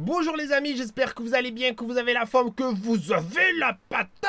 Bonjour les amis, j'espère que vous allez bien, que vous avez la forme, que vous avez la patate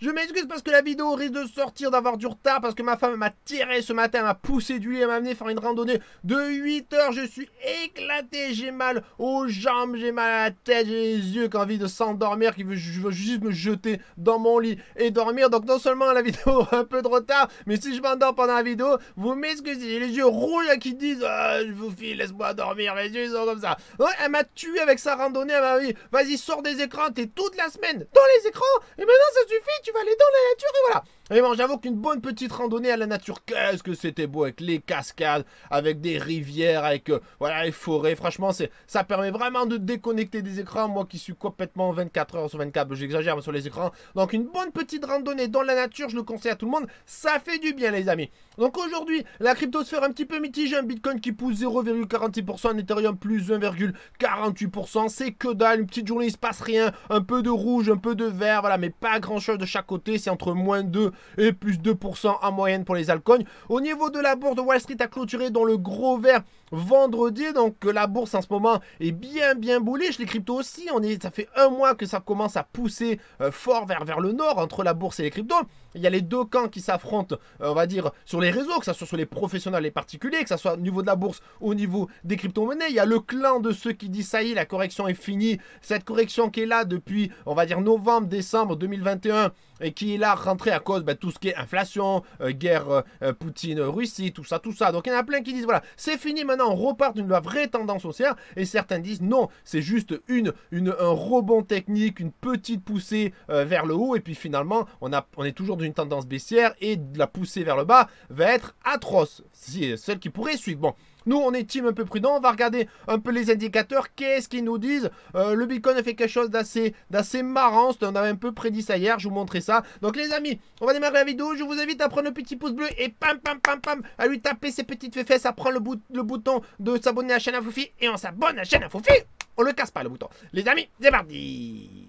je m'excuse parce que la vidéo risque de sortir, d'avoir du retard, parce que ma femme m'a tiré ce matin, m'a poussé du lit, m'a amené faire une randonnée de 8 heures. Je suis éclaté, j'ai mal aux jambes, j'ai mal à la tête, j'ai les yeux qui ont envie de s'endormir, qui veut, juste me jeter dans mon lit et dormir. Donc non seulement la vidéo a un peu de retard, mais si je m'endors pendant la vidéo, vous m'excusez, j'ai les yeux rouges qui disent euh, Je vous file, laisse-moi dormir, mes yeux ils sont comme ça. Ouais, elle m'a tué avec sa randonnée, elle m'a dit Vas-y, sors des écrans, t'es toute la semaine dans les écrans, et maintenant ça suffit tu vas aller dans la nature et voilà. Mais eh bon, j'avoue qu'une bonne petite randonnée à la nature, qu'est-ce que c'était beau avec les cascades, avec des rivières, avec euh, voilà les forêts. Franchement, ça permet vraiment de déconnecter des écrans. Moi qui suis complètement 24 heures sur 24, j'exagère sur les écrans. Donc une bonne petite randonnée dans la nature, je le conseille à tout le monde. Ça fait du bien, les amis. Donc aujourd'hui, la cryptosphère un petit peu mitigée, un Bitcoin qui pousse 0,46%, un Ethereum plus 1,48%. C'est que dalle, une petite journée, il se passe rien, un peu de rouge, un peu de vert, voilà, mais pas grand-chose de chaque côté. C'est entre moins 2 et plus 2% en moyenne pour les alcools. Au niveau de la bourse de Wall Street a clôturé dans le gros vert vendredi. Donc euh, la bourse en ce moment est bien bien bullish. Les cryptos aussi. On est, ça fait un mois que ça commence à pousser euh, fort vers, vers le nord entre la bourse et les cryptos. Il y a les deux camps qui s'affrontent, euh, on va dire, sur les réseaux, que ce soit sur les professionnels et particuliers, que ce soit au niveau de la bourse, au niveau des crypto Il y a le clan de ceux qui disent ça y est, la correction est finie. Cette correction qui est là depuis, on va dire, novembre, décembre 2021 et qui est là rentré à cause de ben, tout ce qui est inflation, euh, guerre euh, euh, Poutine-Russie, tout ça, tout ça. Donc il y en a plein qui disent, voilà, c'est fini maintenant, on repart d'une vraie tendance haussière, et certains disent, non, c'est juste une, une, un rebond technique, une petite poussée vers le haut, et puis finalement, on, a, on est toujours d'une tendance baissière, et la poussée vers le bas va être atroce, si, celle qui pourrait suivre. Bon. Nous, on est team un peu prudent, on va regarder un peu les indicateurs, qu'est-ce qu'ils nous disent. Euh, le Bitcoin a fait quelque chose d'assez marrant, on avait un peu prédit ça hier, je vous montrais ça. Donc les amis, on va démarrer la vidéo, je vous invite à prendre le petit pouce bleu et pam pam pam pam, à lui taper ses petites fesses, à prendre le, le bouton de s'abonner à la chaîne à et on s'abonne à la chaîne à Foufi. on le casse pas le bouton. Les amis, c'est parti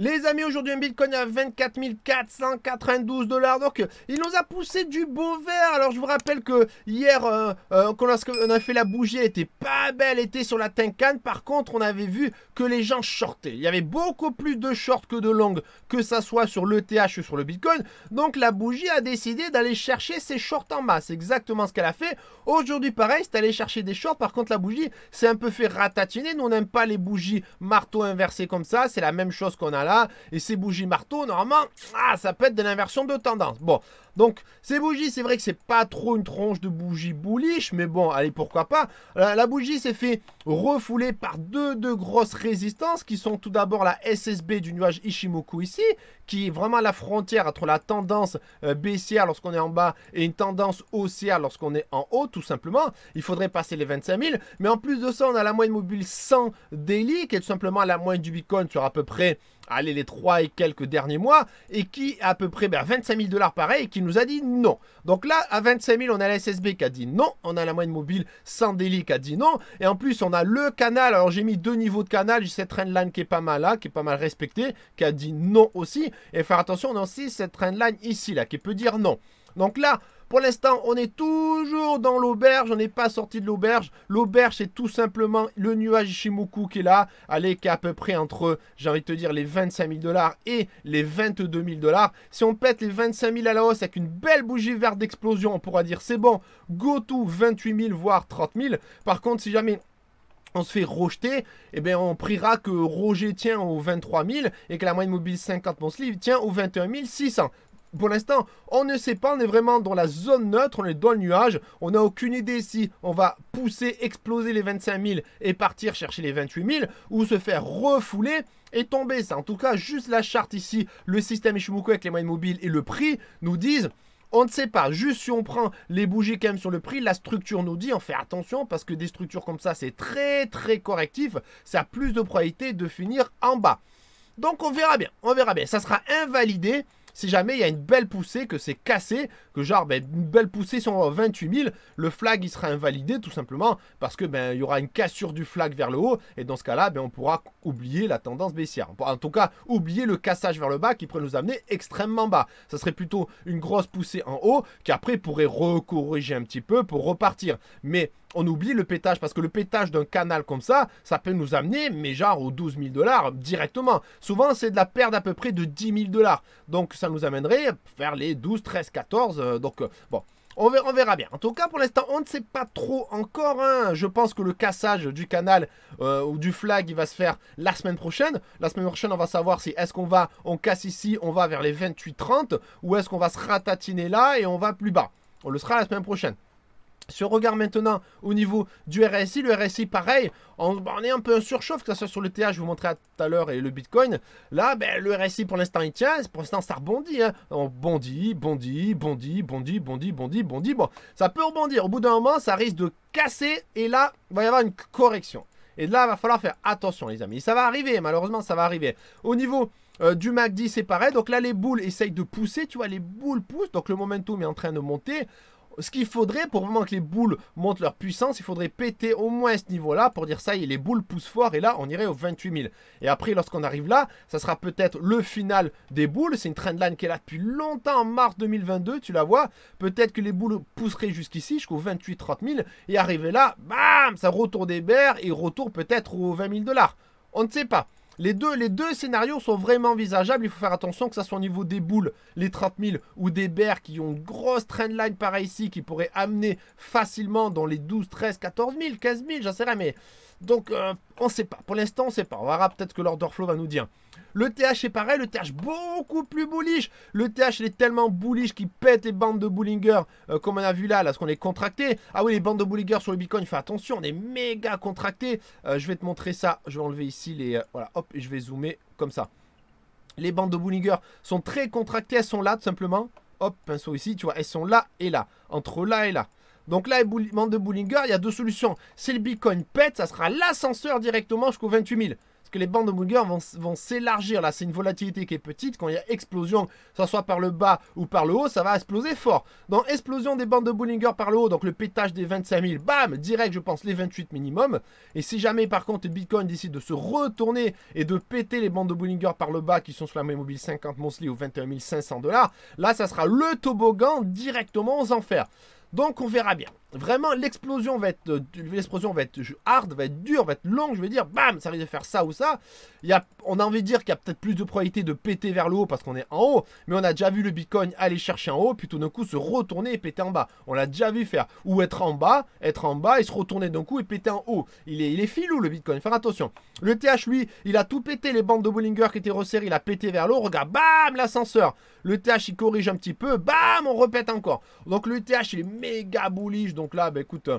Les amis, aujourd'hui un Bitcoin à 24 492 dollars. Donc, il nous a poussé du beau vert. Alors, je vous rappelle que hier, euh, euh, quand on a fait la bougie, elle était pas belle, elle était sur la Tincane. Par contre, on avait vu que les gens shortaient. Il y avait beaucoup plus de shorts que de longues, que ça soit sur l'ETH ou sur le Bitcoin. Donc, la bougie a décidé d'aller chercher ses shorts en masse. Exactement ce qu'elle a fait. Aujourd'hui, pareil, c'est aller chercher des shorts. Par contre, la bougie s'est un peu fait ratatiner. Nous, on n'aime pas les bougies marteau inversé comme ça. C'est la même chose qu'on a et ces bougies marteaux, normalement, ah, ça peut être de l'inversion de tendance. Bon, donc, ces bougies, c'est vrai que c'est pas trop une tronche de bougie bullish, mais bon, allez, pourquoi pas. La, bougie s'est fait refouler par deux, de grosses résistances qui sont tout d'abord la SSB du nuage Ishimoku ici, qui est vraiment la frontière entre la tendance euh, baissière lorsqu'on est en bas et une tendance haussière lorsqu'on est en haut, tout simplement. Il faudrait passer les 25 000, mais en plus de ça, on a la moyenne mobile 100 daily, qui est tout simplement la moyenne du Bitcoin sur à peu près, allez, les 3 et quelques derniers mois, et qui à peu près ben, 25 000 dollars pareil, qui nous nous a dit non. Donc là, à 25 000, on a la SSB qui a dit non. On a la moyenne mobile sans délit qui a dit non. Et en plus, on a le canal. Alors j'ai mis deux niveaux de canal. J'ai cette trendline qui est pas mal là, qui est pas mal respectée, qui a dit non aussi. Et faire attention, on a aussi cette trendline ici là, qui peut dire non. Donc là, pour l'instant, on est toujours dans l'auberge. On n'est pas sorti de l'auberge. L'auberge, c'est tout simplement le nuage Ishimoku qui est là. Allez, qui est à peu près entre, j'ai envie de te dire, les 25 000 dollars et les 22 000 dollars. Si on pète les 25 000 à la hausse avec une belle bougie verte d'explosion, on pourra dire c'est bon, go to 28 000 voire 30 000. Par contre, si jamais on se fait rejeter, eh bien on priera que Roger tient aux 23 000 et que la moyenne mobile 50 sleeve, tient aux 21 600 pour l'instant, on ne sait pas, on est vraiment dans la zone neutre, on est dans le nuage, on n'a aucune idée si on va pousser, exploser les 25 000 et partir chercher les 28 000, ou se faire refouler et tomber. Ça, en tout cas, juste la charte ici, le système Ishimoku avec les moyens mobiles et le prix nous disent on ne sait pas. Juste si on prend les bougies quand même sur le prix, la structure nous dit, on fait attention parce que des structures comme ça, c'est très très correctif. Ça a plus de probabilité de finir en bas. Donc on verra bien, on verra bien. Ça sera invalidé si jamais il y a une belle poussée, que c'est cassé, que genre, ben, une belle poussée sur 28 000, le flag, il sera invalidé tout simplement parce que ben, il y aura une cassure du flag vers le haut. Et dans ce cas-là, ben, on pourra oublier la tendance baissière. En tout cas, oublier le cassage vers le bas qui pourrait nous amener extrêmement bas. Ça serait plutôt une grosse poussée en haut qui après pourrait recorriger un petit peu pour repartir. Mais on oublie le pétage parce que le pétage d'un canal comme ça, ça peut nous amener, mais genre aux 12 000 dollars directement. Souvent, c'est de la perte à peu près de 10 000 dollars. Donc, ça nous amènerait vers les 12, 13, 14. donc, euh, bon. On verra, bien. En tout cas, pour l'instant, on ne sait pas trop encore. Hein. Je pense que le cassage du canal euh, ou du flag, il va se faire la semaine prochaine. La semaine prochaine, on va savoir si est-ce qu'on va, on casse ici, on va vers les 28-30, ou est-ce qu'on va se ratatiner là et on va plus bas. On le sera la semaine prochaine. Si on regarde maintenant au niveau du RSI, le RSI pareil, bah, on, est un peu un surchauffe, que ce soit sur le TH, je vous montrais tout à l'heure, et le Bitcoin. Là, ben, le RSI pour l'instant il tient, pour l'instant ça rebondit. Hein. On bondit, bondit, bondit, bondit, bondit, bondit, bondit. Bon, ça peut rebondir. Au bout d'un moment, ça risque de casser, et là, il va y avoir une correction. Et là, il va falloir faire attention, les amis. ça va arriver, malheureusement, ça va arriver. Au niveau euh, du MACD, c'est pareil. Donc là, les boules essayent de pousser. Tu vois, les boules poussent. Donc le momentum est en train de monter ce qu'il faudrait, pour vraiment que les boules montent leur puissance, il faudrait péter au moins ce niveau-là pour dire ça y est, les boules poussent fort et là, on irait aux 28 000. Et après, lorsqu'on arrive là, ça sera peut-être le final des boules. C'est une trendline qui est là depuis longtemps, en mars 2022, tu la vois. Peut-être que les boules pousseraient jusqu'ici, jusqu'aux 28-30 000 et arriver là, bam, ça retourne des berres et retourne peut-être aux 20 000 dollars. On ne sait pas. Les deux, les deux scénarios sont vraiment envisageables. Il faut faire attention que ça soit au niveau des boules, les 30 000, ou des bears qui ont une grosse trendline par ici, qui pourrait amener facilement dans les 12, 13, 14 000, 15 000, j'en sais rien, mais... Donc, euh, on ne sait pas. Pour l'instant, on ne sait pas. On verra peut-être que l'order flow va nous dire. Le TH est pareil, le TH beaucoup plus bullish. Le TH est tellement bullish qu'il pète les bandes de Bullinger, euh, comme on a vu là, là, ce qu'on est contracté. Ah oui, les bandes de Bullinger sur le Bitcoin, faire attention, on est méga contracté. Euh, je vais te montrer ça, je vais enlever ici les... voilà, hop, et je vais zoomer comme ça. Les bandes de Bullinger sont très contractées, elles sont là tout simplement. Hop, pinceau ici, tu vois, elles sont là et là, entre là et là. Donc là, bandes de Bullinger, il y a deux solutions. Si le Bitcoin pète, ça sera l'ascenseur directement jusqu'aux 28 000 que les bandes de Bollinger vont, s'élargir. Là, c'est une volatilité qui est petite. Quand il y a explosion, ça soit par le bas ou par le haut, ça va exploser fort. donc explosion des bandes de Bollinger par le haut, donc le pétage des 25 000, bam, direct, je pense, les 28 minimum. Et si jamais, par contre, Bitcoin décide de se retourner et de péter les bandes de Bollinger par le bas qui sont sur la même mobile 50 monthly ou 21 500 dollars, là, ça sera le toboggan directement aux enfers. Donc, on verra bien vraiment l'explosion va être euh, l'explosion va être hard, va être dure, va être longue, je veux dire bam, ça risque de faire ça ou ça. Il y a, on a envie de dire qu'il y a peut-être plus de probabilité de péter vers le haut parce qu'on est en haut, mais on a déjà vu le Bitcoin aller chercher en haut puis tout d'un coup se retourner et péter en bas. On l'a déjà vu faire ou être en bas, être en bas et se retourner d'un coup et péter en haut. Il est filou le Bitcoin, faire attention. Le TH lui, il a tout pété les bandes de Bollinger qui étaient resserrées, il a pété vers le haut, regarde bam l'ascenseur. Le TH il corrige un petit peu, bam on repète encore. Donc le TH est méga bullish donc là, bah écoute, euh,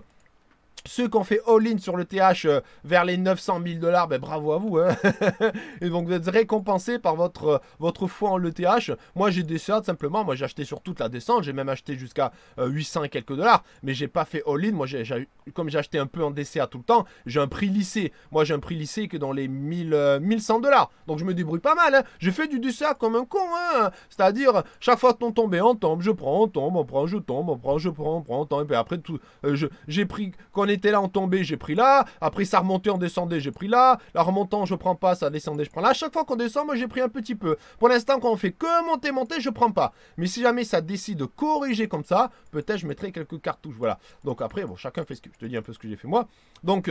ceux qui ont fait all-in sur le TH euh, vers les 900 000 dollars, ben bravo à vous. et hein. donc vous êtes récompensé par votre, euh, votre foi en le TH. Moi j'ai des tout simplement, moi j'ai acheté sur toute la descente, j'ai même acheté jusqu'à 800 euh, et quelques dollars, mais j'ai pas fait all-in. Moi j'ai, comme j'ai acheté un peu en DCA tout le temps, j'ai un prix lycée. Moi j'ai un prix lycée que dans les 1000, 1100 dollars. Donc je me débrouille pas mal. Hein. je fais du DCA comme un con. Hein. C'est-à-dire, chaque fois qu'on tombait, on tombe, je prends, on tombe, on prend, je tombe, on prend, je prends, on prend, on tombe. Et puis après, tout, j'ai pris. quand était là en tombé j'ai pris là. Après, ça remontait on descendait, j'ai pris là. La remontant, je prends pas, ça descendait, je prends là. chaque fois qu'on descend, moi j'ai pris un petit peu. Pour l'instant, quand on fait que monter, monter, je prends pas. Mais si jamais ça décide de corriger comme ça, peut-être je mettrai quelques cartouches. Voilà. Donc après, bon, chacun fait ce que. Je te dis un peu ce que j'ai fait moi. Donc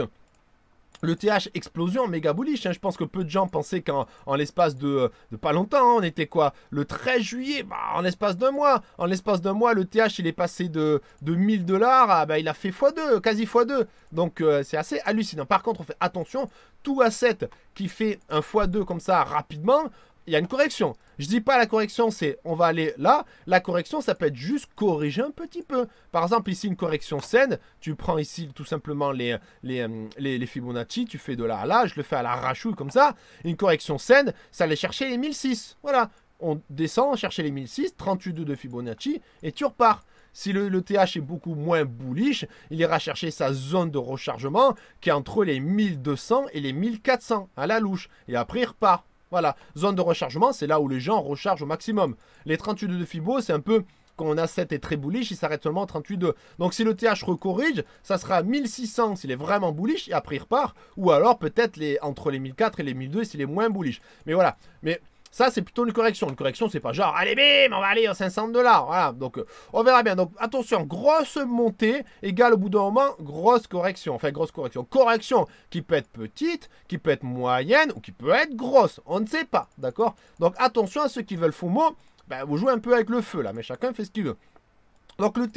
le TH explosion méga bullish. Hein. Je pense que peu de gens pensaient qu'en l'espace de, pas longtemps, hein, on était quoi Le 13 juillet, bah, en l'espace d'un mois. En l'espace d'un mois, le TH il est passé de, de 1000 dollars à bah, il a fait x2, quasi x2. Donc euh, c'est assez hallucinant. Par contre, on fait attention, tout asset qui fait un x2 comme ça rapidement, il y a une correction. Je dis pas la correction, c'est on va aller là. La correction, ça peut être juste corriger un petit peu. Par exemple, ici, une correction saine. Tu prends ici tout simplement les, les, euh, Fibonacci, tu fais de là à là, je le fais à la rachou comme ça. Une correction saine, ça allait chercher les 1006. Voilà. On descend, chercher les 1006, 38,2 de Fibonacci, et tu repars. Si le, le, TH est beaucoup moins bullish, il ira chercher sa zone de rechargement qui est entre les 1200 et les 1400 à la louche. Et après, il repart. Voilà, zone de rechargement, c'est là où les gens rechargent au maximum. Les 38 de Fibo, c'est un peu quand on a 7 et très bullish, il s'arrête seulement à 38,2. Donc si le TH recorrige, ça sera 1600 s'il est vraiment bullish et après il repart, ou alors peut-être les, entre les 1004 et les 1002 s'il est moins bullish. Mais voilà, mais ça, c'est plutôt une correction. Une correction, c'est pas genre, allez, bim, on va aller à 500 dollars. Voilà, donc euh, on verra bien. Donc attention, grosse montée égale au bout d'un moment, grosse correction. Enfin, grosse correction. Correction qui peut être petite, qui peut être moyenne ou qui peut être grosse. On ne sait pas, d'accord Donc attention à ceux qui veulent FOMO. Ben, vous jouez un peu avec le feu là, mais chacun fait ce qu'il veut. Donc le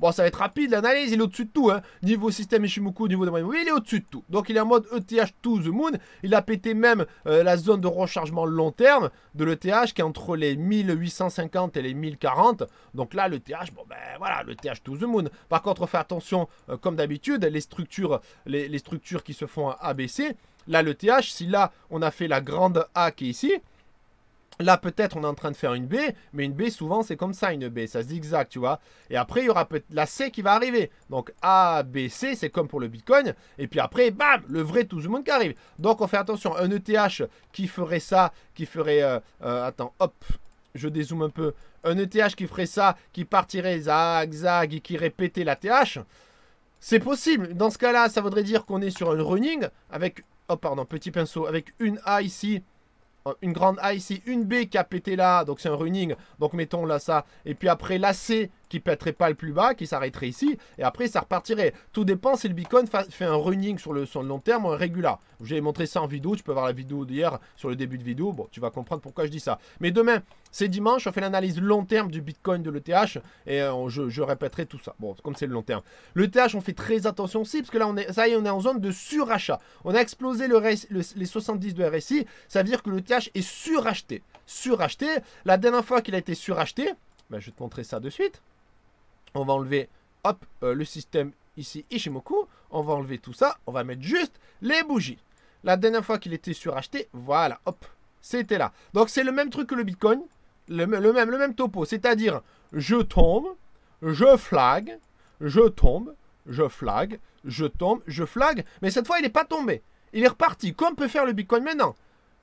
bon ça va être rapide l'analyse, il est au-dessus de tout. Hein. Niveau système Ishimoku, niveau de oui, il est au-dessus de tout. Donc il est en mode ETH to the moon. Il a pété même euh, la zone de rechargement long terme de l'ETH qui est entre les 1850 et les 1040. Donc là l'ETH, bon ben voilà, l'ETH to the moon. Par contre, fait attention, euh, comme d'habitude, les structures, les, structures qui se font abaisser. Là l'ETH, si là on a fait la grande A qui est ici, Là, peut-être, on est en train de faire une B, mais une B, souvent, c'est comme ça, une B. Ça zigzag, tu vois. Et après, il y aura peut-être la C qui va arriver. Donc, A, B, C, c'est comme pour le Bitcoin. Et puis après, bam, le vrai tout le monde qui arrive. Donc, on fait attention. Un ETH qui ferait ça, qui ferait... Euh, euh, attends, hop, je dézoome un peu. Un ETH qui ferait ça, qui partirait zag, zag, et qui répétait la TH. C'est possible. Dans ce cas-là, ça voudrait dire qu'on est sur un running avec... Oh, pardon, petit pinceau. Avec une A ici euh, une grande A ici, une B qui a pété là, donc c'est un running, donc mettons là ça, et puis après la C qui pèterait pas le plus bas, qui s'arrêterait ici, et après ça repartirait. Tout dépend si le Bitcoin fait un running sur le, sur le long terme ou un régulat. J'ai montré ça en vidéo, tu peux voir la vidéo d'hier sur le début de vidéo, bon, tu vas comprendre pourquoi je dis ça. Mais demain, c'est dimanche, on fait l'analyse long terme du Bitcoin, de l'ETH, et euh, je, répéterai tout ça. Bon, comme c'est le long terme. L'ETH, on fait très attention aussi, parce que là, on est, ça y est, on est en zone de surachat. On a explosé les 70 de RSI, ça veut dire que l'ETH est suracheté. Suracheté, la dernière fois qu'il a été suracheté, ben, je vais te montrer ça de suite. On va enlever, hop, euh, le système ici, Ishimoku. On va enlever tout ça. On va mettre juste les bougies. La dernière fois qu'il était suracheté, voilà, hop, c'était là. Donc, c'est le même truc que le Bitcoin. Le, même, le même topo. C'est-à-dire, je tombe, je flag, je tombe, je flag, je tombe, je flag. Mais cette fois, il n'est pas tombé. Il est reparti, comme peut faire le Bitcoin maintenant.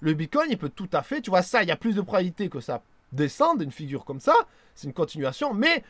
Le Bitcoin, il peut tout à fait, tu vois, ça, il y a plus de probabilité que ça descende, une figure comme ça. C'est une continuation. Mais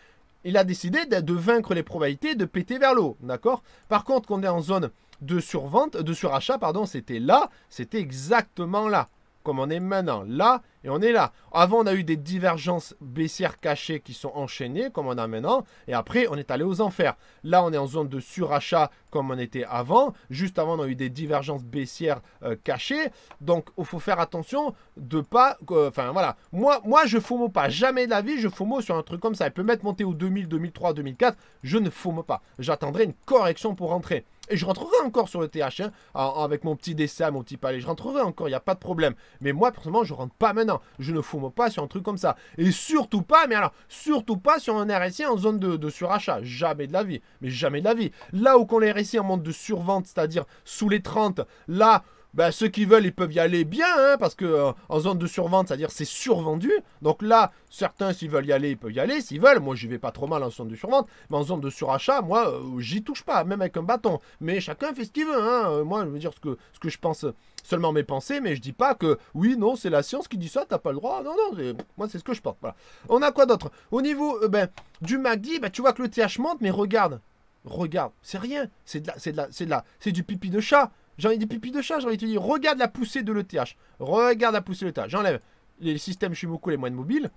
il a décidé de, vaincre les probabilités de péter vers l'eau, d'accord Par contre, qu'on est en zone de survente, de surachat, pardon, c'était là, c'était exactement là, comme on est maintenant, là et on est là. Avant, on a eu des divergences baissières cachées qui sont enchaînées, comme on a maintenant, et après, on est allé aux enfers. Là, on est en zone de surachat comme on était avant. Juste avant, on a eu des divergences baissières euh, cachées. Donc, il faut faire attention de pas... Enfin, voilà. Moi, moi, je FOMO pas. Jamais de la vie, je FOMO sur un truc comme ça. Il peut mettre monter au 2000, 2003, 2004. Je ne FOMO pas. J'attendrai une correction pour rentrer. Et je rentrerai encore sur le TH, 1 hein, avec mon petit DCA, mon petit palais. Je rentrerai encore, il n'y a pas de problème. Mais moi, personnellement, je rentre pas maintenant. Je ne fume pas sur un truc comme ça. Et surtout pas, mais alors, surtout pas sur un RSI en zone de, surachat. Jamais de la vie. Mais jamais de la vie. Là où qu'on les RSI en mode de survente, c'est-à-dire sous les 30, là bah, ceux qui veulent, ils peuvent y aller bien, hein, parce que euh, en zone de survente, c'est-à-dire c'est survendu. Donc là, certains, s'ils veulent y aller, ils peuvent y aller. S'ils veulent, moi, j'y vais pas trop mal en zone de survente, mais en zone de surachat, moi, euh, j'y touche pas, même avec un bâton. Mais chacun fait ce qu'il veut. Hein. Euh, moi, je veux dire ce que, ce que je pense, seulement mes pensées, mais je dis pas que oui, non, c'est la science qui dit ça, t'as pas le droit. Non, non, moi, c'est ce que je pense. Voilà. On a quoi d'autre Au niveau ben, du MACD, ben, tu vois que le TH monte, mais regarde, regarde, c'est rien, c'est de la, c'est de la, c'est de la, c'est du pipi de chat. J'en ai des pipi de chat, j'ai envie de te dire, regarde la poussée de l'ETH. Regarde la poussée de l'ETH. J'enlève les systèmes beaucoup les moines mobiles.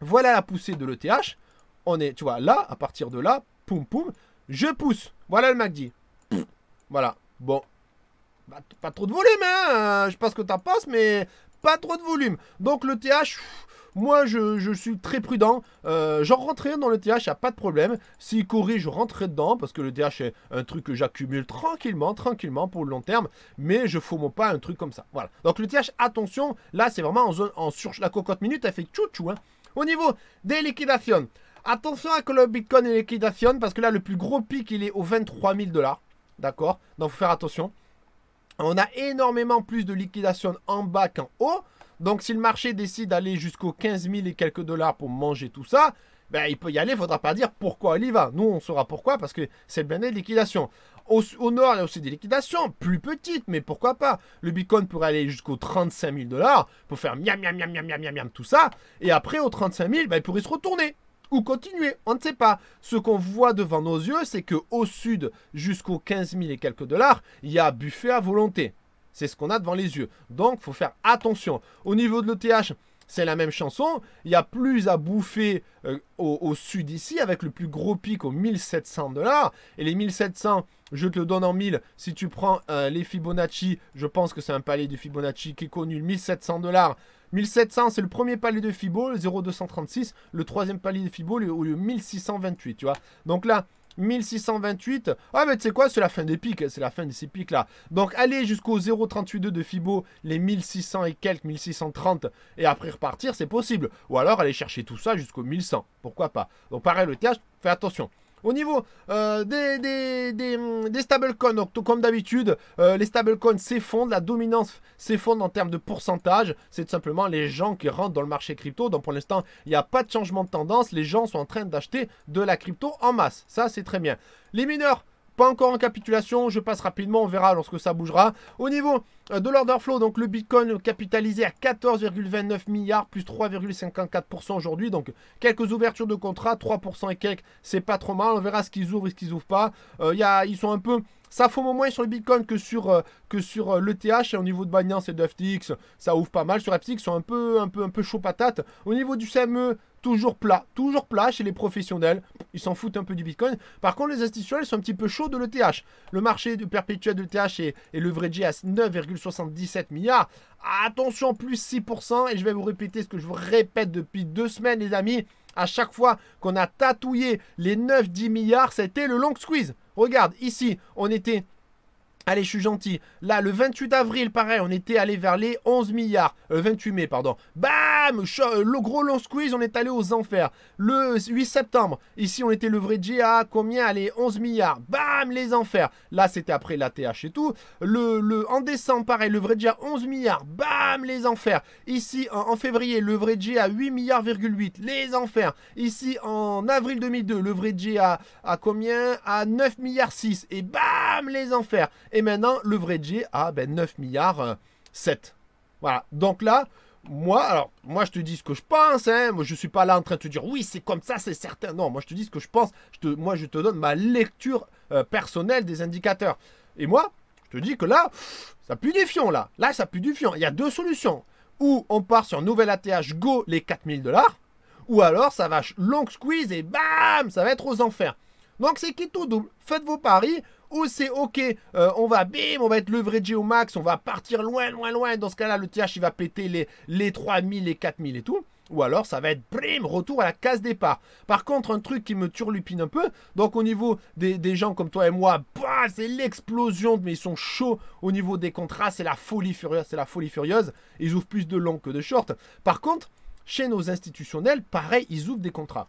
Voilà la poussée de l'ETH. On est, tu vois, là, à partir de là, poum poum, je pousse. Voilà le MACD. voilà. Bon. pas trop de volume, hein. Je sais pas ce que t'en penses, mais pas trop de volume. Donc l'ETH, moi, je, suis très prudent. Euh, J'en rentrerai dans le TH, il a pas de problème. S'il corrige, je rentrerai dedans parce que le TH est un truc que j'accumule tranquillement, tranquillement pour le long terme. Mais je mon pas un truc comme ça. Voilà. Donc le TH, attention, là, c'est vraiment en zone sur la cocotte minute, elle fait chou hein. Au niveau des liquidations, attention à que le Bitcoin est liquidation parce que là, le plus gros pic, il est aux 23 000 dollars. D'accord Donc, faut faire attention. On a énormément plus de liquidation en bas qu'en haut. Donc si le marché décide d'aller jusqu'aux 15 000 et quelques dollars pour manger tout ça, ben, il peut y aller, il ne faudra pas dire pourquoi il y va. Nous, on saura pourquoi, parce que c'est bien des liquidations. Au, nord, il y a aussi des liquidations, plus petites, mais pourquoi pas Le Bitcoin pourrait aller jusqu'aux 35 000 dollars pour faire miam, miam, miam, miam, miam, miam, miam, tout ça. Et après, aux 35 000, ben, il pourrait se retourner ou continuer, on ne sait pas. Ce qu'on voit devant nos yeux, c'est que au sud, jusqu'aux 15 000 et quelques dollars, il y a buffet à volonté. C'est ce qu'on a devant les yeux. Donc, faut faire attention. Au niveau de l'ETH, c'est la même chanson. Il y a plus à bouffer euh, au, sud ici, avec le plus gros pic aux 1700 dollars. Et les 1700, je te le donne en 1000. Si tu prends euh, les Fibonacci, je pense que c'est un palais de Fibonacci qui est connu, 1700 dollars. 1700, c'est le premier palais de Fibo, le 0236. Le troisième palais de Fibo, le, lieu 1628, tu vois. Donc là, 1628. Ah, mais tu sais quoi, c'est la fin des pics, c'est la fin de ces pics-là. Donc, aller jusqu'au 0,382 de Fibo, les 1600 et quelques, 1630, et après repartir, c'est possible. Ou alors, aller chercher tout ça jusqu'au 1100, pourquoi pas. Donc, pareil, le TH, fais attention. Au niveau euh, des, des, des, hum, stablecoins, tout comme d'habitude, euh, les stablecoins s'effondrent, la dominance s'effondre en termes de pourcentage. C'est tout simplement les gens qui rentrent dans le marché crypto. Donc pour l'instant, il n'y a pas de changement de tendance. Les gens sont en train d'acheter de la crypto en masse. Ça, c'est très bien. Les mineurs pas encore en capitulation, je passe rapidement, on verra lorsque ça bougera. Au niveau euh, de l'order flow, donc le Bitcoin capitalisé à 14,29 milliards, plus 3,54% aujourd'hui. Donc quelques ouvertures de contrats, 3% et quelques, c'est pas trop mal. On verra ce qu'ils ouvrent et ce qu'ils ouvrent pas. Euh, y ils sont un peu ça fout au moins sur le Bitcoin que sur, euh, que sur euh, l'ETH. Et au niveau de Binance et de ça ouvre pas mal. Sur FTX, ils sont un peu, un peu, un peu chaud patate. Au niveau du CME, toujours plat. Toujours plat chez les professionnels. Ils s'en foutent un peu du Bitcoin. Par contre, les institutionnels sont un petit peu chauds de l'ETH. Le marché de perpétuel de l'ETH est, est leveragé à 9,77 milliards. Attention, plus 6%. Et je vais vous répéter ce que je vous répète depuis deux semaines, les amis à chaque fois qu'on a tatouillé les 9-10 milliards, c'était le long squeeze. Regarde, ici, on était Allez, je suis gentil. Là, le 28 avril, pareil, on était allé vers les 11 milliards. Euh, 28 mai, pardon. Bam euh, Le gros long squeeze, on est allé aux enfers. Le 8 septembre, ici, on était le DJ à combien Allez, 11 milliards. Bam Les enfers. Là, c'était après la TH et tout. Le, le, en décembre, pareil, le DJ à 11 milliards. Bam Les enfers. Ici, en, le vrai J à 8 milliards,8. Les enfers. Ici, en avril 2002, le vrai à, à combien À 9 milliards 6. Et bam les enfers. Et maintenant, le vrai J à ben, 9 milliards 7. Euh, voilà. Donc là, moi, alors, moi je te dis ce que je pense, hein. je suis pas là en train de te dire oui, c'est comme ça, c'est certain. Non, moi je te dis ce que je pense, je te, moi je te donne ma lecture euh, personnelle des indicateurs. Et moi, je te dis que là, ça pue du fion, là. Là, ça pue du fion. Il y a deux solutions. Ou on part sur un nouvel ATH Go les 4000 dollars, ou alors ça va long squeeze et bam, ça va être aux enfers. Donc c'est qui tout double. Faites vos paris, ou oh, c'est ok, euh, on va bim, on va être leveragé au max, on va partir loin, loin, loin. Dans ce cas-là, le TH va péter les, les 3000, les 4000 et tout. Ou alors ça va être prime, retour à la case départ. Par contre, un truc qui me turlupine un peu, donc au niveau des, gens comme toi et moi, bah, c'est l'explosion, mais ils sont chauds au niveau des contrats, c'est la folie furieuse, c'est la folie furieuse. Ils ouvrent plus de longs que de shorts. Par contre, chez nos institutionnels, pareil, ils ouvrent des contrats.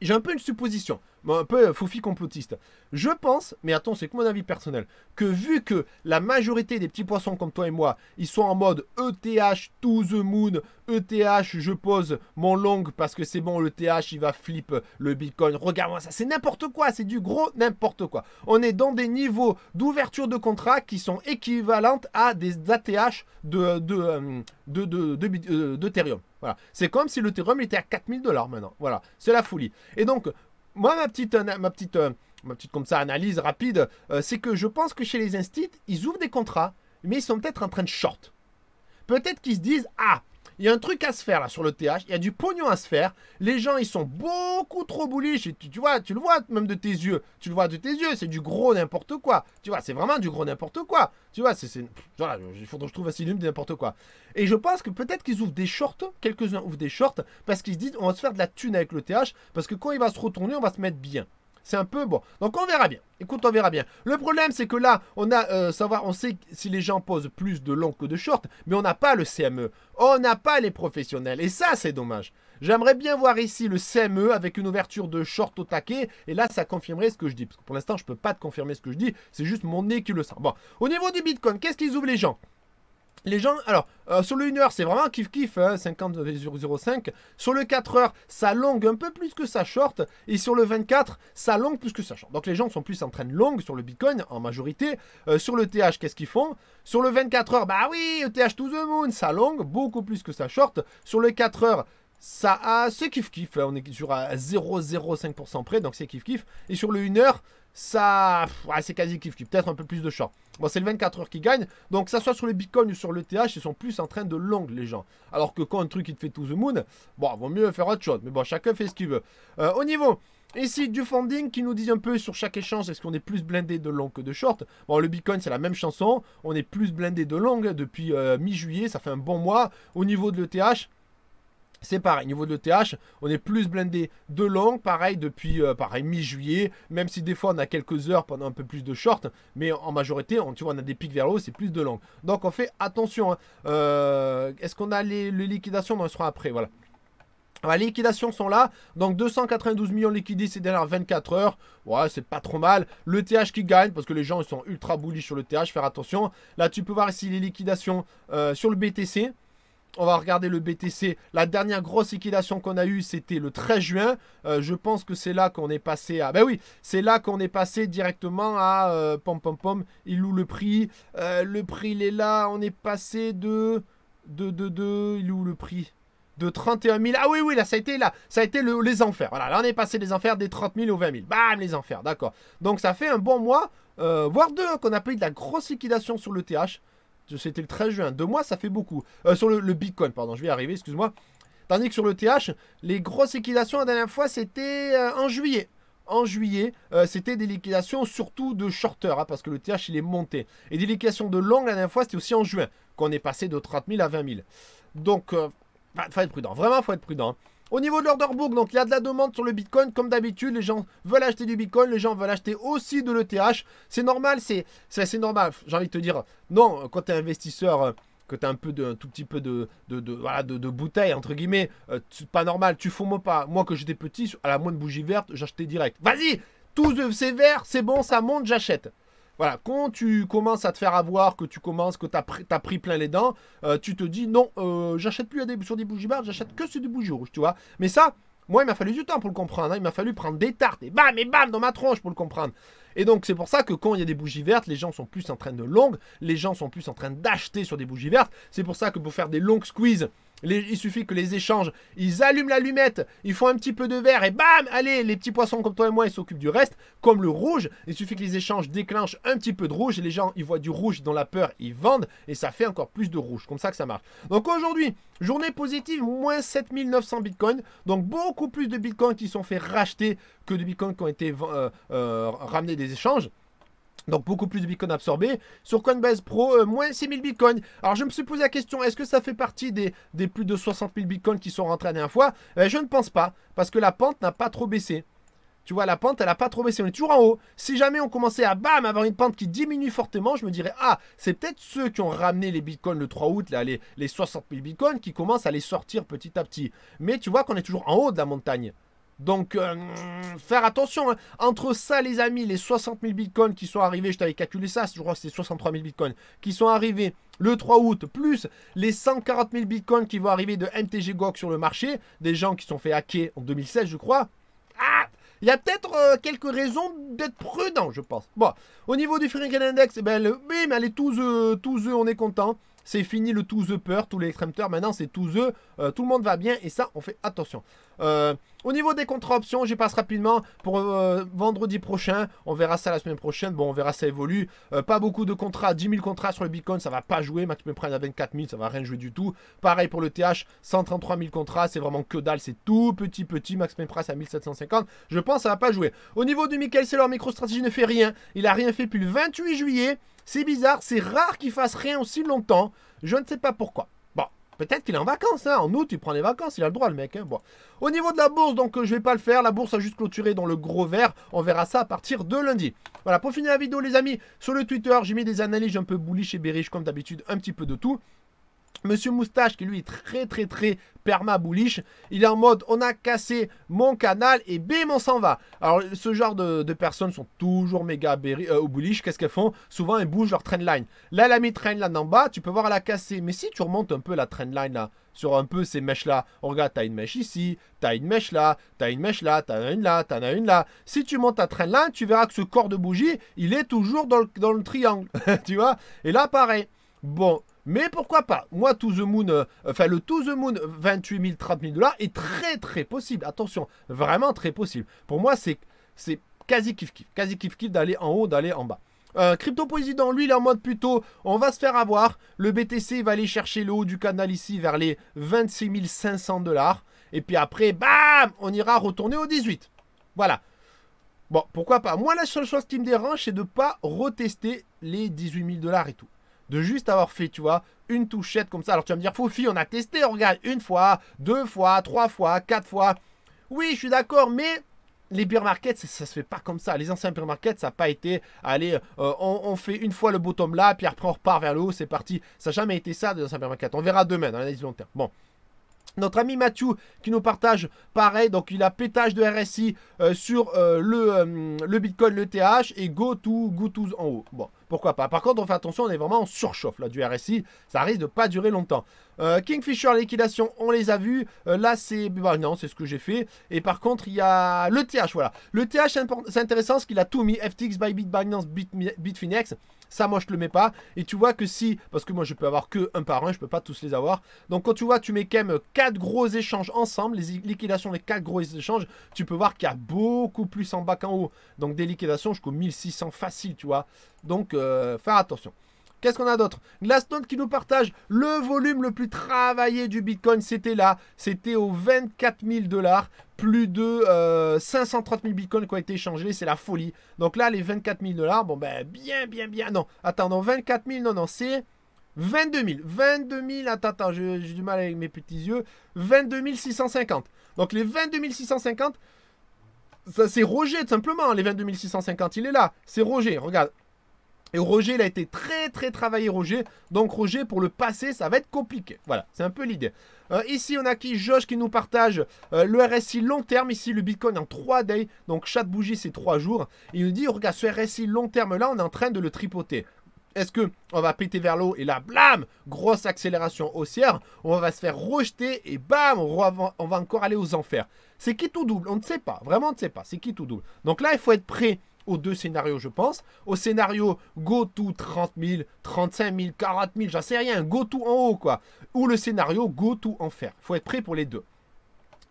J'ai un peu une supposition un peu euh, foufi complotiste. Je pense, mais attends, c'est que mon avis personnel, que vu que la majorité des petits poissons comme toi et moi, ils sont en mode ETH to the moon, ETH je pose mon long parce que c'est bon, l'ETH il va flip euh, le bitcoin. Regarde-moi ça, c'est n'importe quoi, c'est du gros n'importe quoi. On est dans des niveaux d'ouverture de contrat qui sont équivalents à des ATH euh, de, de, de, de, de, Ethereum. Voilà. C'est comme si l'Ethereum était à 4000 dollars maintenant. Voilà. C'est la folie. Et donc, moi, ma petite, euh, ma petite, comme ça, analyse rapide, euh, c'est que je pense que chez les instits, ils ouvrent des contrats, mais ils sont peut-être en train de short. Peut-être qu'ils se disent, ah, il y a un truc à se faire là sur le TH, il y a du pognon à se faire. Les gens ils sont beaucoup trop bullish, tu, vois, tu le vois même de tes yeux, tu le vois de tes yeux, c'est du gros n'importe quoi. Tu vois, c'est vraiment du gros n'importe quoi. Tu vois, c'est voilà, il faudrait que je trouve un synonyme de n'importe quoi. Et je pense que peut-être qu'ils ouvrent des shorts, quelques-uns ouvrent des shorts parce qu'ils se disent on va se faire de la thune avec le TH parce que quand il va se retourner, on va se mettre bien. C'est un peu bon. Donc on verra bien. Écoute, on verra bien. Le problème, c'est que là, on a euh, savoir, on sait si les gens posent plus de longs que de shorts, mais on n'a pas le CME. On n'a pas les professionnels. Et ça, c'est dommage. J'aimerais bien voir ici le CME avec une ouverture de short au taquet. Et là, ça confirmerait ce que je dis. Parce que pour l'instant, je ne peux pas te confirmer ce que je dis. C'est juste mon nez qui le sent. Bon, au niveau du Bitcoin, qu'est-ce qu'ils ouvrent les gens les gens, alors, euh, sur le 1h, c'est vraiment kiff-kiff, hein, 50,05. Euh, sur le 4h, ça longue un peu plus que ça short. Et sur le 24, ça longue plus que ça short. Donc les gens sont plus en train de longue sur le Bitcoin, en majorité. Euh, sur le TH, qu'est-ce qu'ils font Sur le 24h, bah oui, TH to the moon, ça longue, beaucoup plus que ça short. Sur le 4h, ça a ce kiff kiff. on est sur à 0,05% près, donc c'est kiff kiff. Et sur le 1h, ça. c'est quasi kiff kiff. Peut-être un peu plus de short. Bon, c'est le 24 heures qui gagne. Donc, ça soit sur le Bitcoin ou sur le TH, ils sont plus en train de long, les gens. Alors que quand un truc il te fait tout the moon, bon, vaut mieux faire autre chose. Mais bon, chacun fait ce qu'il veut. Euh, au niveau. Ici, du funding qui nous dit un peu sur chaque échange, est-ce qu'on est plus blindé de long que de short Bon, le Bitcoin, c'est la même chanson. On est plus blindé de long hein, depuis euh, mi-juillet, ça fait un bon mois. Au niveau de l'ETH, c'est pareil, niveau de TH, on est plus blindé de langue, pareil depuis euh, pareil mi-juillet, même si des fois on a quelques heures pendant un peu plus de short, mais en majorité, on, tu vois, on a des pics vers le haut, c'est plus de langue. Donc on fait attention. Hein. Euh, est-ce qu'on a les, liquidations On ce sera après, voilà. les liquidations sont là, donc 292 millions liquidés ces dernières 24 heures. Ouais, c'est pas trop mal. Le TH qui gagne, parce que les gens ils sont ultra bullish sur le TH, faire attention. Là, tu peux voir ici les liquidations euh, sur le BTC. On va regarder le BTC. La dernière grosse liquidation qu'on a eue, c'était le 13 juin. Euh, je pense que c'est là qu'on est passé à... Ben oui, c'est là qu'on est passé directement à... Euh, pom pom pom, il loue le prix. Euh, le prix, il est là. On est passé de... De, de, de... Il loue le prix de 31 000. Ah oui, oui, là, ça a été, là, ça a été les enfers. Voilà, là, on est passé des enfers des 30 000 aux 20 000. Bam, les enfers, d'accord. Donc, ça fait un bon mois, voire deux, qu'on a payé de la grosse liquidation sur le TH. C'était le 13 juin. Deux mois, ça fait beaucoup. Euh, sur le, Bitcoin, pardon, je vais arriver, excuse-moi. Tandis que sur le TH, les grosses liquidations la dernière fois, c'était euh, en juillet. En juillet, euh, c'était des liquidations surtout de shorter, hein, parce que le TH, il est monté. Et des liquidations de longue la dernière fois, c'était aussi en juin, qu'on est passé de 30 000 à 20 000. Donc, il faut être prudent. Vraiment, il faut être prudent. Hein. Au niveau de l'orderbook, donc il y a de la demande sur le Bitcoin. Comme d'habitude, les gens veulent acheter du Bitcoin, les gens veulent acheter aussi de l'ETH. C'est normal, c'est assez normal. J'ai envie de te dire, non, quand tu es investisseur euh, que tu as un peu de tout petit peu de de, de, bouteille entre guillemets euh, pas normal tu fous moi pas moi que j'étais petit à la moindre bougie verte j'achetais direct vas-y tous c'est vert c'est bon ça monte j'achète voilà, quand tu commences à te faire avoir, que tu commences, que tu as, pris plein les dents, euh, tu te dis non, euh, j'achète plus à des, sur des bougies vertes, j'achète que sur des bougies rouges, tu vois. Mais ça, moi, il m'a fallu du temps pour le comprendre. Hein. Il m'a fallu prendre des tartes et bam et bam dans ma tronche pour le comprendre. Et donc, c'est pour ça que quand il y a des bougies vertes, les gens sont plus en train de longues, les gens sont plus en train d'acheter sur des bougies vertes. C'est pour ça que pour faire des longues squeezes, il suffit que les échanges, ils allument l'allumette, ils font un petit peu de verre et bam, allez, les petits poissons comme toi et moi, ils s'occupent du reste. Comme le rouge, il suffit que les échanges déclenchent un petit peu de rouge et les gens, ils voient du rouge dans la peur, ils vendent et ça fait encore plus de rouge. Comme ça que ça marche. Donc aujourd'hui, journée positive, moins 7900 bitcoins. Donc beaucoup plus de bitcoins qui sont fait racheter que de bitcoins qui ont été euh, euh, ramenés des échanges. Donc beaucoup plus de bitcoins absorbés. Sur Coinbase Pro, euh, moins 6000 bitcoins. Alors je me suis posé la question, est-ce que ça fait partie des, plus de 60 000 bitcoins qui sont rentrés la dernière fois eh, Je ne pense pas, parce que la pente n'a pas trop baissé. Tu vois, la pente, elle n'a pas trop baissé. On est toujours en haut. Si jamais on commençait à bam avoir une pente qui diminue fortement, je me dirais, ah, c'est peut-être ceux qui ont ramené les bitcoins le 3 août, là, les, les 60 000 bitcoins, qui commencent à les sortir petit à petit. Mais tu vois qu'on est toujours en haut de la montagne. Donc, euh, faire attention. Hein. Entre ça, les amis, les 60 000 bitcoins qui sont arrivés, je t'avais calculé ça, je crois que c'est 63 000 bitcoins, qui sont arrivés le 3 août, plus les 140 000 bitcoins qui vont arriver de MTG GOG sur le marché, des gens qui sont fait hacker en 2016, je crois. Ah, il y a peut-être euh, quelques raisons d'être prudent, je pense. Bon, au niveau du Freaking Index, et eh ben, le, mais, allez, tous, euh, eux, tous on est content. C'est fini le tout the peur, tous les extrêmeurs. Maintenant, c'est tous the. Euh, tout le monde va bien et ça, on fait attention. Euh, au niveau des contrats options j'y passe rapidement pour euh, vendredi prochain. On verra ça la semaine prochaine. Bon, on verra ça évolue. pas beaucoup de contrats. 10 000 contrats sur le Bitcoin, ça va pas jouer. Max à 24 000, ça va rien jouer du tout. Pareil pour le TH, 133 000 contrats. C'est vraiment que dalle. C'est tout petit, petit. Max Price à 1750. Je pense que ça va pas jouer. Au niveau du Michael micro stratégie, ne fait rien. Il a rien fait depuis le 28 juillet. C'est bizarre, c'est rare qu'il fasse rien aussi longtemps. Je ne sais pas pourquoi. Bon, peut-être qu'il est en vacances. Hein. En août, il prend les vacances. Il a le droit, le mec. Hein. Bon. Au niveau de la bourse, donc, euh, je vais pas le faire. La bourse a juste clôturé dans le gros vert. On verra ça à partir de lundi. Voilà, pour finir la vidéo, les amis, sur le Twitter, j'ai mis des analyses un peu bullish et bearish, comme d'habitude, un petit peu de tout. Monsieur Moustache, qui lui est très très très perma bullish, il est en mode on a cassé mon canal et bim on s'en va. Alors ce genre de, personnes sont toujours méga berry, euh, bullish, qu'est-ce qu'elles font Souvent elles bougent leur trendline. Là elle a mis trendline en bas, tu peux voir elle a cassé, mais si tu remontes un peu la trendline là, sur un peu ces mèches là, on regarde t'as une mèche ici, t'as une mèche là, t'as une mèche là, t'as as une là, t'en as une là. Si tu montes ta trendline, tu verras que ce corps de bougie, il est toujours dans le, dans le triangle, tu vois Et là pareil. Bon, mais pourquoi pas Moi, To The Moon, euh, enfin le To The Moon 28 000, 30 000 dollars est très très possible. Attention, vraiment très possible. Pour moi, c'est quasi kiff-kiff. Quasi kiff-kiff d'aller en haut, d'aller en bas. Euh, Crypto président, lui, il est en mode plutôt on va se faire avoir. Le BTC va aller chercher le haut du canal ici vers les 26 500 dollars. Et puis après, bam, on ira retourner au 18. Voilà. Bon, pourquoi pas Moi, la seule chose qui me dérange, c'est de ne pas retester les 18 000 dollars et tout de juste avoir fait, tu vois, une touchette comme ça. Alors tu vas me dire, Fofi, on a testé, on regarde une fois, deux fois, trois fois, quatre fois. Oui, je suis d'accord, mais les beer markets, ça, se fait pas comme ça. Les anciens beer markets, ça n'a pas été, allez, euh, on, fait une fois le bottom là, puis après on repart vers le haut, c'est parti. Ça n'a jamais été ça, les anciens beer markets. On verra demain dans l'analyse long terme. Bon. Notre ami Mathieu qui nous partage pareil, donc il a pétage de RSI euh, sur euh, le, euh, le, Bitcoin, le TH et go to, go to en haut. Bon, pourquoi pas. Par contre, on fait attention, on est vraiment en surchauffe là du RSI, ça risque de pas durer longtemps. Kingfisher, liquidation, on les a vus. là, c'est. Bah, non, c'est ce que j'ai fait. Et par contre, il y a le TH, voilà. Le TH, c'est intéressant parce qu'il a tout mis FTX by Binance, Bitfinex. Ça, moi, je le mets pas. Et tu vois que si, parce que moi, je peux avoir que un par un, je peux pas tous les avoir. Donc, quand tu vois, tu mets quand même 4 gros échanges ensemble, les liquidations les 4 gros échanges, tu peux voir qu'il y a beaucoup plus en bas qu'en haut. Donc, des liquidations jusqu'au 1600 facile, tu vois. Donc, euh, faire attention. Qu'est-ce qu'on a d'autre Glassnode qui nous partage le volume le plus travaillé du Bitcoin, c'était là, c'était aux 24 000 dollars. Plus de 530 euh, 000 bitcoins qui ont été échangés, c'est la folie. Donc là, les 24 000 dollars, bon ben bien, bien, bien. Non, attends, non, 24 000, non, non, c'est 22 000. 22 000, attends, attends, j'ai du mal avec mes petits yeux. 22 650. Donc les 22 650, ça c'est Roger tout simplement, hein, les 22 650, il est là. C'est Roger, regarde, et Roger, il a été très très travaillé, Roger. Donc Roger, pour le passer, ça va être compliqué. Voilà, c'est un peu l'idée. Euh, ici, on a qui Josh qui nous partage euh, le RSI long terme. Ici, le Bitcoin en 3 days. Donc chaque bougie, c'est 3 jours. Il nous dit, regarde, ce RSI long terme là, on est en train de le tripoter. Est-ce que on va péter vers l'eau et là, blam, grosse accélération haussière, on va se faire rejeter et bam, on va encore aller aux enfers. C'est qui tout double On ne sait pas, vraiment on ne sait pas, c'est qui tout double. Donc là, il faut être prêt aux deux scénarios, je pense. Au scénario Go to 30 000, 35 000, 40 000, j'en sais rien, Go to en haut, quoi. Ou le scénario Go to enfer. Il faut être prêt pour les deux.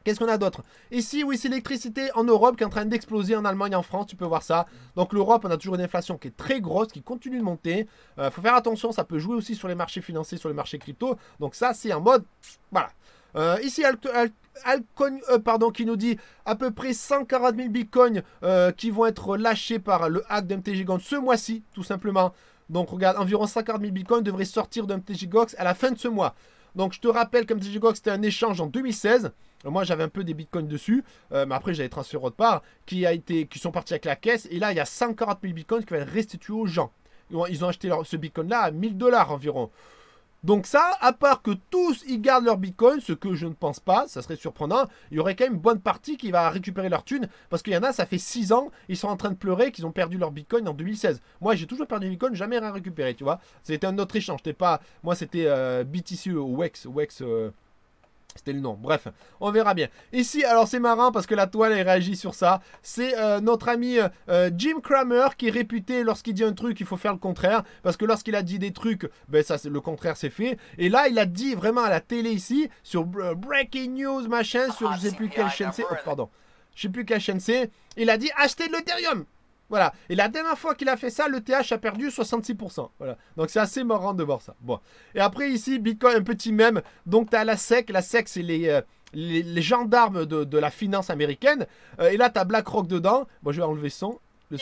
Qu'est-ce qu'on a d'autre Ici, oui, c'est l'électricité en Europe qui est en train d'exploser en Allemagne, en France, tu peux voir ça. Donc l'Europe, on a toujours une inflation qui est très grosse, qui continue de monter. Euh, faut faire attention, ça peut jouer aussi sur les marchés financiers, sur les marchés crypto. Donc ça, c'est en mode... Voilà. Euh, ici, Al euh, pardon, qui nous dit à peu près 140 000 bitcoins euh, qui vont être lâchés par le hack Gigant ce mois-ci, tout simplement. Donc regarde, environ 140 000 bitcoins devraient sortir Gox à la fin de ce mois. Donc je te rappelle MtGox c'était un échange en 2016. Moi j'avais un peu des bitcoins dessus, mais après j'avais transféré autre part, qui, a été, qui sont partis avec la caisse. Et là il y a 140 000 bitcoins qui vont être restitués aux gens. Ils ont acheté ce bitcoin là à 1000 dollars environ. Donc ça, à part que tous ils gardent leur bitcoin, ce que je ne pense pas, ça serait surprenant, il y aurait quand même une bonne partie qui va récupérer leur thunes, parce qu'il y en a, ça fait 6 ans, ils sont en train de pleurer qu'ils ont perdu leur bitcoin en 2016. Moi j'ai toujours perdu bitcoin, jamais rien récupéré, tu vois. C'était un autre échange, pas, moi c'était euh, BTC e ou WEX, WEX... Euh, c'était le nom. Bref, on verra bien. Ici, alors c'est marrant parce que la toile, réagit sur ça. C'est euh, notre ami euh, euh, Jim Cramer qui est réputé lorsqu'il dit un truc, il faut faire le contraire. Parce que lorsqu'il a dit des trucs, ben, ça, le contraire c'est fait. Et là, il a dit vraiment à la télé ici, sur Breaking News, machin, sur je sais plus quelle chaîne c'est. Oh, pardon. Je sais plus quelle chaîne c'est. Il a dit achetez de l'Ethereum voilà. Et la dernière fois qu'il a fait ça, le TH a perdu 66%. Voilà. Donc c'est assez marrant de voir ça. Bon. Et après ici, Bitcoin, un petit mème. Donc t'as la SEC. La SEC, c'est les, euh, les, gendarmes de, la finance américaine. Euh, et là, t'as BlackRock dedans. Bon, je vais enlever Le son.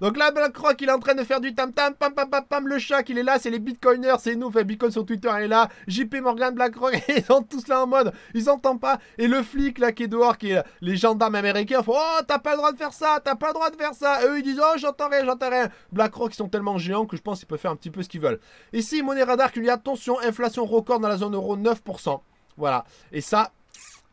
Donc là, BlackRock, il est en train de faire du tam-tam, pam pam pam pam, le chat, il est là, c'est les bitcoiners, c'est nous, fait Bitcoin sur Twitter, il est là, JP Morgan, BlackRock, ils sont tous là en mode, ils entendent pas, et le flic là qui est dehors, qui est les gendarmes américains, font, oh, t'as pas le droit de faire ça, t'as pas le droit de faire ça, et eux, ils disent, oh, j'entends rien, j'entends rien. BlackRock, ils sont tellement géants que je pense qu'ils peuvent faire un petit peu ce qu'ils veulent. Ici, monnaie Radar, qui lui, attention, inflation record dans la zone euro, 9%. Voilà. Et ça,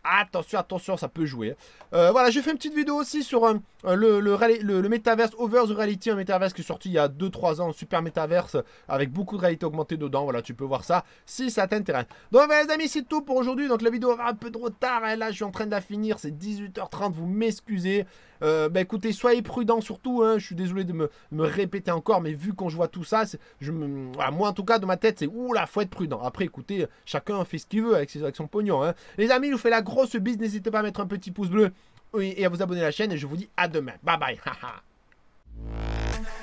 Attention, attention, ça peut jouer. Hein. Euh, voilà, j'ai fait une petite vidéo aussi sur euh, euh, le, le, le, Metaverse Over the Reality, un Metaverse qui est sorti il y a 2-3 ans, super Metaverse, avec beaucoup de réalité augmentée dedans. Voilà, tu peux voir ça si ça t'intéresse. Donc, les amis, c'est tout pour aujourd'hui. Donc, la vidéo aura un peu de retard. et hein. là, je suis en train de la finir. C'est 18h30, vous m'excusez. Bah, écoutez, soyez prudents surtout. Hein. je suis désolé de me, me, répéter encore, mais vu qu'on je vois tout ça, je moi en tout cas, de ma tête, c'est oula, faut être prudent. Après, écoutez, chacun fait ce qu'il veut avec, ses, son pognon. Les amis, je vous fais la grosse ce bis n'hésitez pas à mettre un petit pouce bleu et à vous abonner à la chaîne. Et je vous dis à demain. Bye bye.